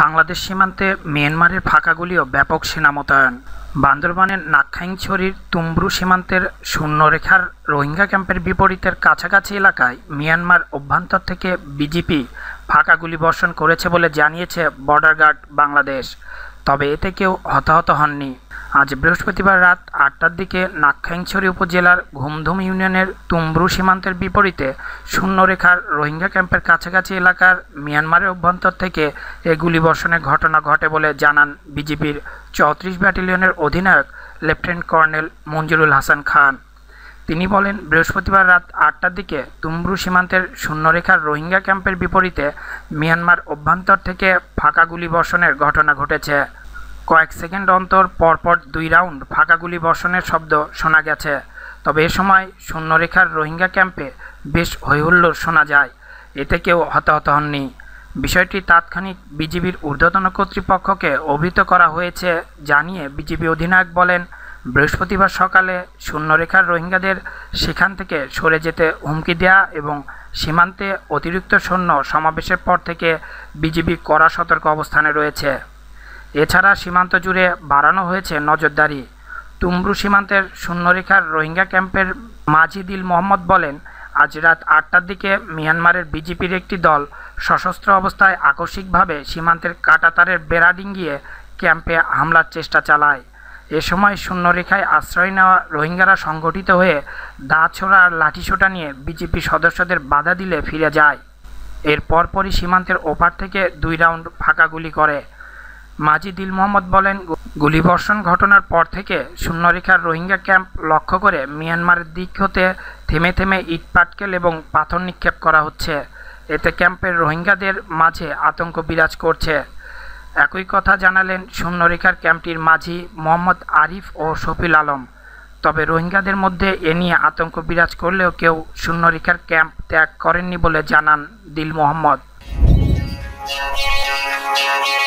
বাংলাদেশ সীমান্তে মিয়ানমারের ফাঁকাগুলিও ব্যাপক সেনা মোতায়েন বান্দরবানের নাক্ষাইংছড়ির তুম্বরু সীমান্তের শূন্যরেখার রোহিঙ্গা ক্যাম্পের বিপরীতের কাছাকাছি এলাকায় মিয়ানমার অভ্যন্তর থেকে বিজিপি ফাঁকাগুলি বর্ষণ করেছে বলে জানিয়েছে বর্ডার গার্ড বাংলাদেশ তবে এতে কেউ হতাহত হননি আজ বৃহস্পতিবার রাত আটটার দিকে নাক্ষাইংছড়ি উপজেলার ঘুমধুম ইউনিয়নের তুমব্রু সীমান্তের বিপরীতে শূন্যরেখার রোহিঙ্গা ক্যাম্পের কাছাকাছি এলাকার মিয়ানমারের অভ্যন্তর থেকে এ গুলিবর্ষণের ঘটনা ঘটে বলে জানান বিজিবির চৌত্রিশ ব্যাটালিয়নের অধিনায়ক লেফটেন্যান্ট কর্নেল মঞ্জুরুল হাসান খান তিনি বলেন বৃহস্পতিবার রাত আটটার দিকে তুমব্রু সীমান্তের শূন্যরেখার রোহিঙ্গা ক্যাম্পের বিপরীতে মিয়ানমার অভ্যন্তর থেকে ফাঁকা গুলি বর্ষণের ঘটনা ঘটেছে কয়েক সেকেন্ড অন্তর পরপর দুই রাউন্ড ফাঁকা গুলি বর্ষণের শব্দ শোনা গেছে তবে এ সময় শূন্যরেখার রোহিঙ্গা ক্যাম্পে বেশ হৈহুল্লোর শোনা যায় এতে কেউ হতাহত হননি বিষয়টি তাৎক্ষণিক বিজিবির ঊর্ধ্বতন কর্তৃপক্ষকে অভিহিত করা হয়েছে জানিয়ে বিজিবি অধিনায়ক বলেন বৃহস্পতিবার সকালে শূন্যরেখার রোহিঙ্গাদের সেখান থেকে সরে যেতে হুমকি দেয়া এবং সীমান্তে অতিরিক্ত সৈন্য সমাবেশের পর থেকে বিজিবি কড়া সতর্ক অবস্থানে রয়েছে এছাড়া সীমান্ত জুড়ে বাড়ানো হয়েছে নজরদারি তুমরু সীমান্তের শূন্যরেখার রোহিঙ্গা ক্যাম্পের মাজিদিল মোহাম্মদ বলেন আজ রাত আটটার দিকে মিয়ানমারের বিজেপির একটি দল সশস্ত্র অবস্থায় আকস্মিকভাবে সীমান্তের কাটাতারের বেড়া ডিঙ্গিয়ে ক্যাম্পে হামলার চেষ্টা চালায় এ সময় শূন্যরেখায় আশ্রয় নেওয়া রোহিঙ্গারা সংগঠিত হয়ে দা ছোড়া আর লাঠিসোটা নিয়ে বিজেপি সদস্যদের বাধা দিলে ফিরে যায় এর পরপরই সীমান্তের ওপার থেকে দুই রাউন্ড ফাঁকা গুলি করে মাজি দিল মোহাম্মদ বলেন গুলিবর্ষণ ঘটনার পর থেকে শূন্যরেখার রোহিঙ্গা ক্যাম্প লক্ষ্য করে মিয়ানমারের দিক হতে থেমে থেমে ইট পাটকেল এবং পাথর নিক্ষেপ করা হচ্ছে এতে ক্যাম্পের রোহিঙ্গাদের মাঝে আতঙ্ক বিরাজ করছে একই কথা জানালেন শূন্যরেখার ক্যাম্পটির মাঝি মোহাম্মদ আরিফ ও শফিল আলম তবে রোহিঙ্গাদের মধ্যে এ নিয়ে আতঙ্ক বিরাজ করলেও কেউ শূন্যরেখার ক্যাম্প ত্যাগ করেননি বলে জানান দিল মোহাম্মদ